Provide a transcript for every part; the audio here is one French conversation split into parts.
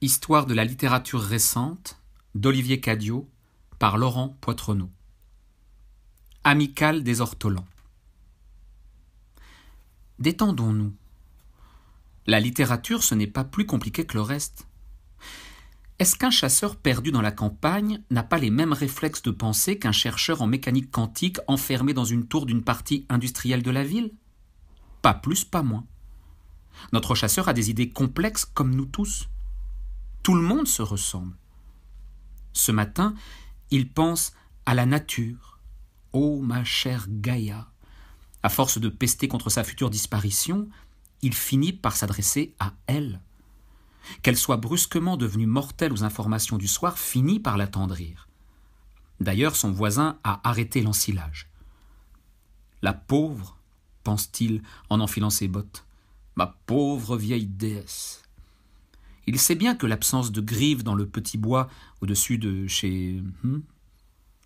Histoire de la littérature récente d'Olivier Cadio par Laurent Poitronneau. Amical des ortolans. Détendons-nous. La littérature, ce n'est pas plus compliqué que le reste. Est-ce qu'un chasseur perdu dans la campagne n'a pas les mêmes réflexes de pensée qu'un chercheur en mécanique quantique enfermé dans une tour d'une partie industrielle de la ville Pas plus, pas moins. Notre chasseur a des idées complexes comme nous tous tout le monde se ressemble. Ce matin, il pense à la nature. Ô ma chère Gaïa À force de pester contre sa future disparition, il finit par s'adresser à elle. Qu'elle soit brusquement devenue mortelle aux informations du soir finit par l'attendrir. D'ailleurs, son voisin a arrêté l'ensilage. La pauvre, pense-t-il en enfilant ses bottes, ma pauvre vieille déesse. Il sait bien que l'absence de grives dans le petit bois au-dessus de chez hmm,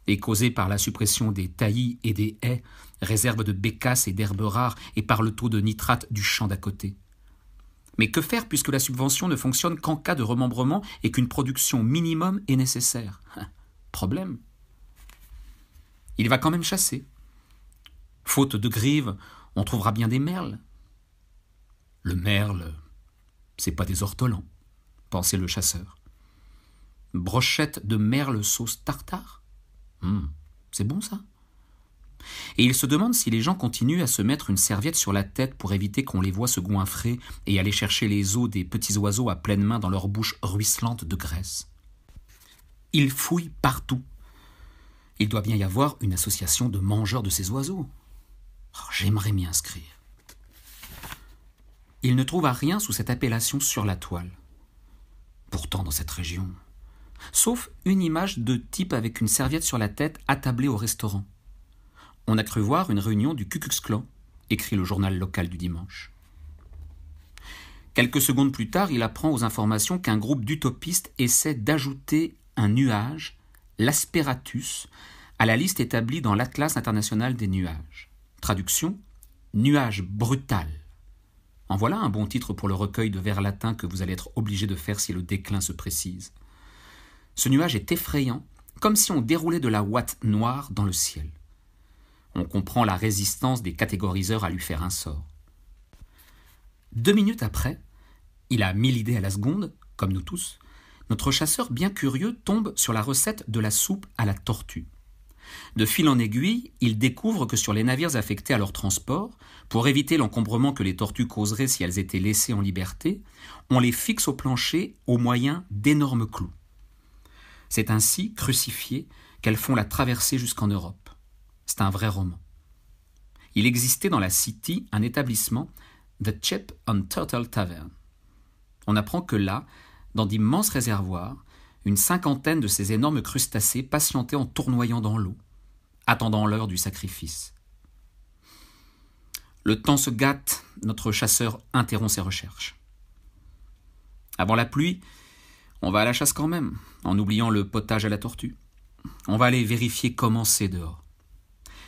est causée par la suppression des taillis et des haies, réserve de bécasses et d'herbes rares, et par le taux de nitrate du champ d'à côté. Mais que faire puisque la subvention ne fonctionne qu'en cas de remembrement et qu'une production minimum est nécessaire hein, Problème. Il va quand même chasser. Faute de grives, on trouvera bien des merles. Le merle, c'est pas des ortolans pensait le chasseur. Brochette de merle sauce tartare hum, C'est bon ça Et il se demande si les gens continuent à se mettre une serviette sur la tête pour éviter qu'on les voie se goinfrer et aller chercher les os des petits oiseaux à pleine main dans leur bouche ruisselante de graisse. Il fouille partout. Il doit bien y avoir une association de mangeurs de ces oiseaux. Oh, j'aimerais m'y inscrire. Il ne trouva rien sous cette appellation sur la toile dans cette région. Sauf une image de type avec une serviette sur la tête attablée au restaurant. On a cru voir une réunion du Ku Klux Klan, écrit le journal local du dimanche. Quelques secondes plus tard, il apprend aux informations qu'un groupe d'utopistes essaie d'ajouter un nuage, l'asperatus, à la liste établie dans l'Atlas international des nuages. Traduction Nuage brutal. En voilà un bon titre pour le recueil de vers latins que vous allez être obligé de faire si le déclin se précise. Ce nuage est effrayant, comme si on déroulait de la ouate noire dans le ciel. On comprend la résistance des catégoriseurs à lui faire un sort. Deux minutes après, il a mille idées à la seconde, comme nous tous, notre chasseur bien curieux tombe sur la recette de la soupe à la tortue. De fil en aiguille, ils découvrent que sur les navires affectés à leur transport, pour éviter l'encombrement que les tortues causeraient si elles étaient laissées en liberté, on les fixe au plancher au moyen d'énormes clous. C'est ainsi, crucifiées, qu'elles font la traversée jusqu'en Europe. C'est un vrai roman. Il existait dans la City un établissement, The Chip and Turtle Tavern. On apprend que là, dans d'immenses réservoirs, une cinquantaine de ces énormes crustacés patientaient en tournoyant dans l'eau, attendant l'heure du sacrifice. Le temps se gâte, notre chasseur interrompt ses recherches. Avant la pluie, on va à la chasse quand même, en oubliant le potage à la tortue. On va aller vérifier comment c'est dehors.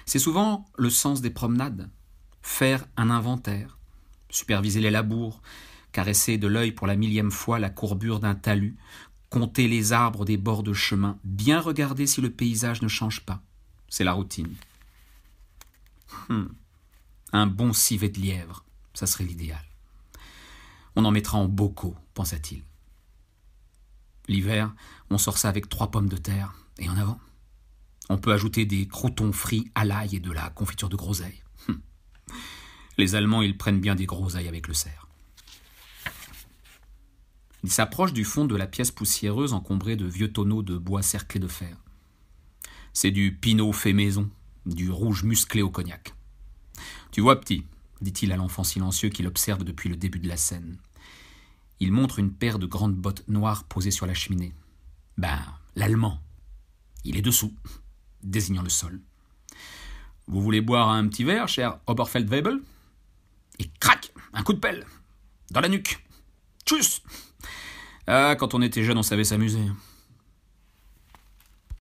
C'est souvent le sens des promenades, faire un inventaire, superviser les labours, caresser de l'œil pour la millième fois la courbure d'un talus, Compter les arbres des bords de chemin, bien regarder si le paysage ne change pas. C'est la routine. Hmm. Un bon civet de lièvre, ça serait l'idéal. On en mettra en bocaux, pensa-t-il. L'hiver, on sort ça avec trois pommes de terre, et en avant. On peut ajouter des croutons frits à l'ail et de la confiture de groseille. Hmm. Les Allemands, ils prennent bien des groseilles avec le cerf. Il s'approche du fond de la pièce poussiéreuse encombrée de vieux tonneaux de bois cerclés de fer. C'est du pinot fait maison, du rouge musclé au cognac. Tu vois, petit, dit-il à l'enfant silencieux qui l'observe depuis le début de la scène. Il montre une paire de grandes bottes noires posées sur la cheminée. Ben, l'allemand. Il est dessous, désignant le sol. Vous voulez boire un petit verre, cher Oberfeldwebel Et crac Un coup de pelle Dans la nuque Tchuss ah, quand on était jeune, on savait s'amuser.